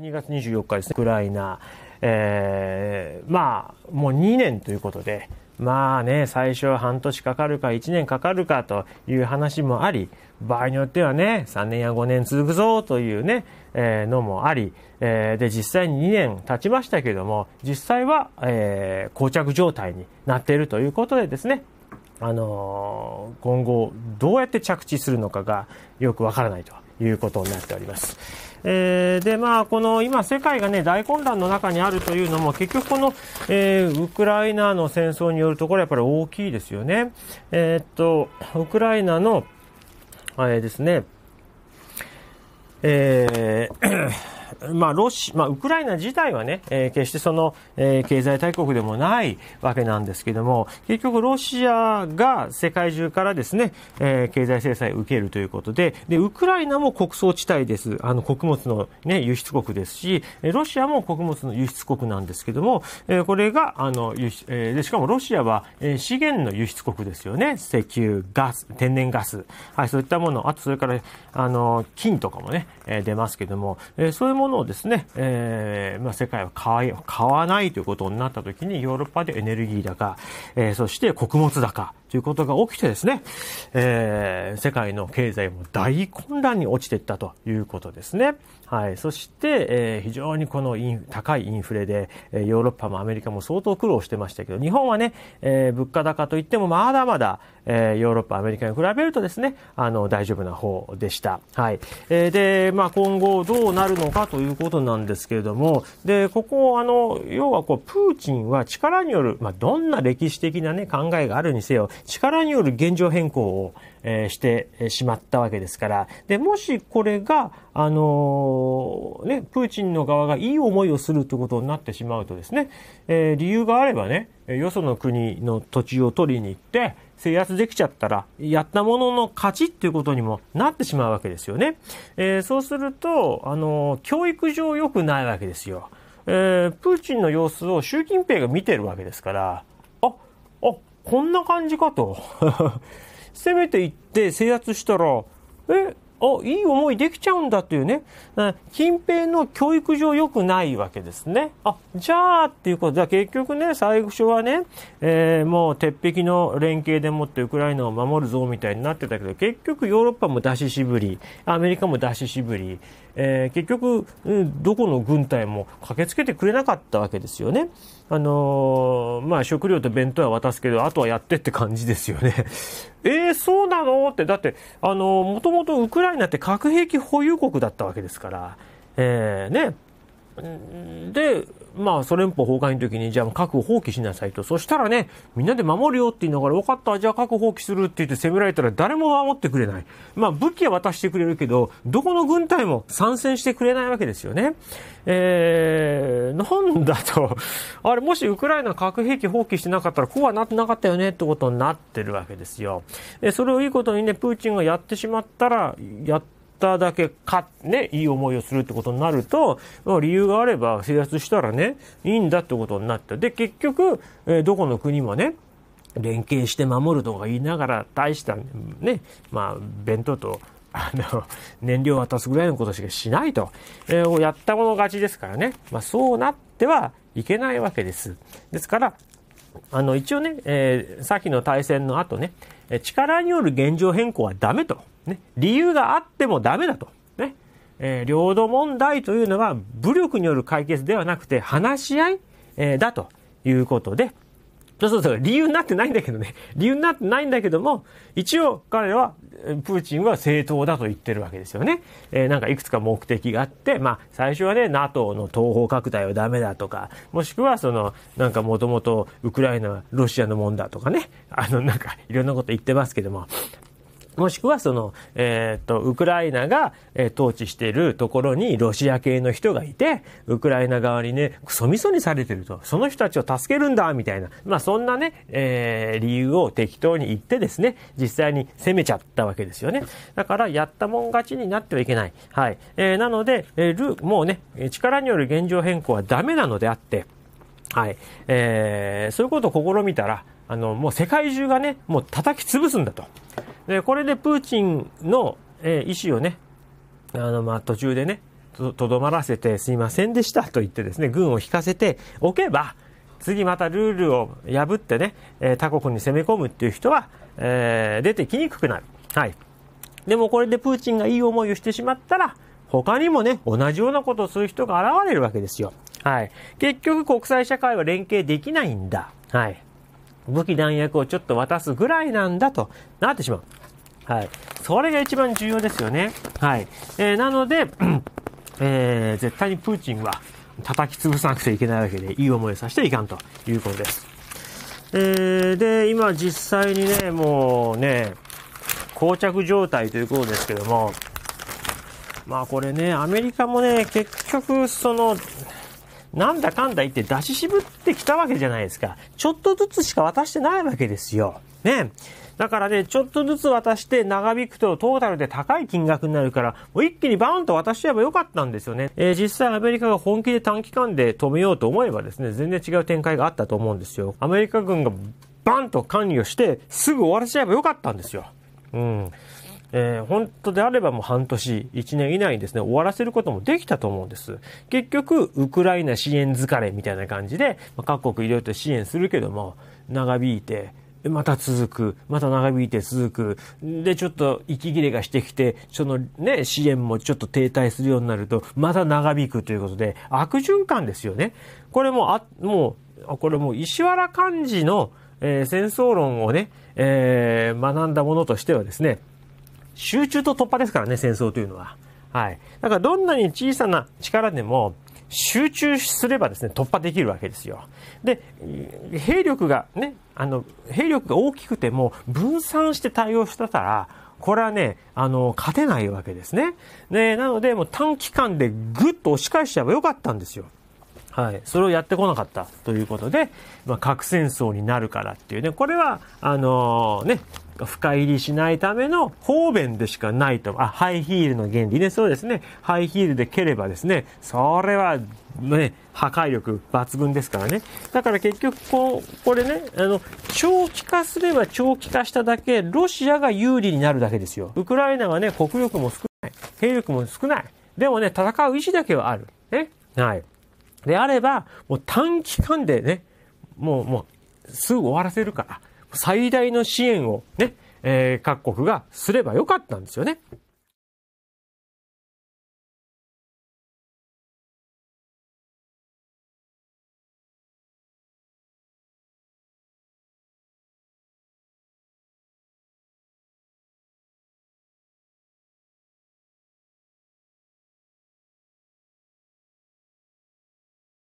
2月24日ですね、ウクライナ、えー、まあ、もう2年ということで、まあね、最初は半年かかるか1年かかるかという話もあり、場合によってはね、3年や5年続くぞというね、えー、のもあり、えー、で、実際に2年経ちましたけども、実際は、えー、膠着状態になっているということでですね、あの今後どうやって着地するのかがよくわからないと。いうことになっております。えー、で、まあ、この今、世界がね、大混乱の中にあるというのも、結局この、えー、ウクライナの戦争によるところ、やっぱり大きいですよね。えー、っと、ウクライナの、あれですね、えーまあ、ロシまあ、ウクライナ自体はね、えー、決してその、えー、経済大国でもないわけなんですけども、結局ロシアが世界中からですね、えー、経済制裁を受けるということで、で、ウクライナも穀倉地帯です。あの、穀物のね、輸出国ですし、ロシアも穀物の輸出国なんですけども、えー、これが、あの、輸出、えー、で、しかもロシアは、え資源の輸出国ですよね。石油、ガス、天然ガス。はい、そういったもの。あと、それから、あの、金とかもね、えー、出ますけども、えー、そういうものものをですね、えー、まあ、世界は買わないということになった時に、ヨーロッパでエネルギー高、えー、そして穀物高ということが起きてですね、えー、世界の経済も大混乱に落ちていったということですね。はい、そして、えー、非常にこのイン高いインフレで、えー、ヨーロッパもアメリカも相当苦労してましたけど、日本はね、えー、物価高といってもまだまだ、えー、ヨーロッパ、アメリカに比べるとですね、あの、大丈夫な方でした。はい。えー、で、まあ、今後どうなるのかということなんですけれども、で、ここ、あの、要はこう、プーチンは力による、まあ、どんな歴史的なね、考えがあるにせよ、力による現状変更を、えー、してしまったわけですから、で、もしこれが、あのー、ね、プーチンの側がいい思いをするということになってしまうとですね、えー、理由があればね、よその国の土地を取りに行って、制圧できちゃったら、やったものの勝ちっていうことにもなってしまうわけですよね。えー、そうすると、あのー、教育上良くないわけですよ。えー、プーチンの様子を習近平が見てるわけですから、あ、あ、こんな感じかと。攻めていって制圧したら、え、あ、いい思いできちゃうんだというね、近辺の教育上良くないわけですね。あ、じゃあっていうことで、結局ね、最初はね、えー、もう鉄壁の連携でもってウクライナを守るぞみたいになってたけど、結局ヨーロッパも出ししぶり、アメリカも出ししぶり、えー、結局、どこの軍隊も駆けつけてくれなかったわけですよね。あのー、まあ、食料と弁当は渡すけど、あとはやってって感じですよね。えー、そうなのって、だって、あのー、もともとウクライナって核兵器保有国だったわけですから、えー、ね、で、まあ、ソ連邦崩壊の時に、じゃあ核を放棄しなさいと。そしたらね、みんなで守るよって言いながら、分かった、じゃあ核放棄するって言って攻められたら誰も守ってくれない。まあ、武器は渡してくれるけど、どこの軍隊も参戦してくれないわけですよね。えー、なんだと、あれ、もしウクライナ核兵器放棄してなかったら、こうはなってなかったよねってことになってるわけですよ。えそれをいいことにね、プーチンがやってしまったら、やってっただけか、ね、いい思いをするってことになると、理由があれば制圧したらね、いいんだってことになった。で、結局、えー、どこの国もね、連携して守るとか言いながら、大したね、まあ、弁当と、あの、燃料を渡すぐらいのことしかしないと、えー、やったもの勝ちですからね、まあ、そうなってはいけないわけです。ですから、あの一応ね、えー、先の大戦の後ね、力による現状変更はダメと、ね、理由があってもダメだと、ねえー、領土問題というのは武力による解決ではなくて話し合い、えー、だということで、そうそうそう、理由になってないんだけどね。理由になってないんだけども、一応彼はプーチンは正当だと言ってるわけですよね。えー、なんかいくつか目的があって、まあ、最初はね、NATO の東方拡大はダメだとか、もしくは、その、なんかもともとウクライナはロシアのもんだとかね、あの、なんかいろんなこと言ってますけども、もしくはその、えっ、と、ウクライナが、えー、統治しているところにロシア系の人がいて、ウクライナ側にね、クソみそにされてると、その人たちを助けるんだ、みたいな、まあそんなね、えー、理由を適当に言ってですね、実際に攻めちゃったわけですよね。だからやったもん勝ちになってはいけない。はい。えー、なので、えー、もうね、力による現状変更はダメなのであって、はい。えー、そういうことを試みたら、あの、もう世界中がね、もう叩き潰すんだと。で、これでプーチンの、えー、意思をね、あの、まあ、途中でね、とどまらせてすいませんでしたと言ってですね、軍を引かせておけば、次またルールを破ってね、えー、他国に攻め込むっていう人は、えー、出てきにくくなる。はい。でもこれでプーチンがいい思いをしてしまったら、他にもね、同じようなことをする人が現れるわけですよ。はい。結局国際社会は連携できないんだ。はい。武器弾薬をちょっと渡すぐらいなんだとなってしまう。はい。それが一番重要ですよね。はい。えー、なので、えー、絶対にプーチンは叩き潰さなくちゃいけないわけで、いい思いをさせていかんということです。えー、で、今実際にね、もうね、膠着状態ということですけども、まあこれね、アメリカもね、結局その、なんだかんだ言って出し渋ってきたわけじゃないですか。ちょっとずつしか渡してないわけですよ。ね。だからね、ちょっとずつ渡して長引くとトータルで高い金額になるから、もう一気にバーンと渡しちゃえばよかったんですよね。えー、実際アメリカが本気で短期間で止めようと思えばですね、全然違う展開があったと思うんですよ。アメリカ軍がバンと関与して、すぐ終わらせちゃえばよかったんですよ。うん。えー、本当であればもう半年、1年以内にですね、終わらせることもできたと思うんです。結局、ウクライナ支援疲れみたいな感じで、まあ、各国いろいろと支援するけども、長引いて、また続く、また長引いて続く、で、ちょっと息切れがしてきて、そのね、支援もちょっと停滞するようになると、また長引くということで、悪循環ですよね。これも、あ、もう、これもう石原幹事の、えー、戦争論をね、えー、学んだものとしてはですね、集中と突破ですからね、戦争というのは。はい。だからどんなに小さな力でも、集中すればですね、突破できるわけですよ。で、兵力がね、あの、兵力が大きくても分散して対応してたら、これはね、あの、勝てないわけですね。ね、なので、もう短期間でぐっと押し返しちゃえばよかったんですよ。はい、それをやってこなかったということで、まあ、核戦争になるからっていうね、これは、あのー、ね、深入りしないための方便でしかないと。あ、ハイヒールの原理ね。そうですね。ハイヒールで蹴ればですね、それは、ね、破壊力抜群ですからね。だから結局こう、これね、あの、長期化すれば長期化しただけ、ロシアが有利になるだけですよ。ウクライナはね、国力も少ない。兵力も少ない。でもね、戦う意思だけはある。ね。はい。であれば、もう短期間でね、もう、もう、すぐ終わらせるから。最大の支援をね、えー、各国がすればよかったんですよね。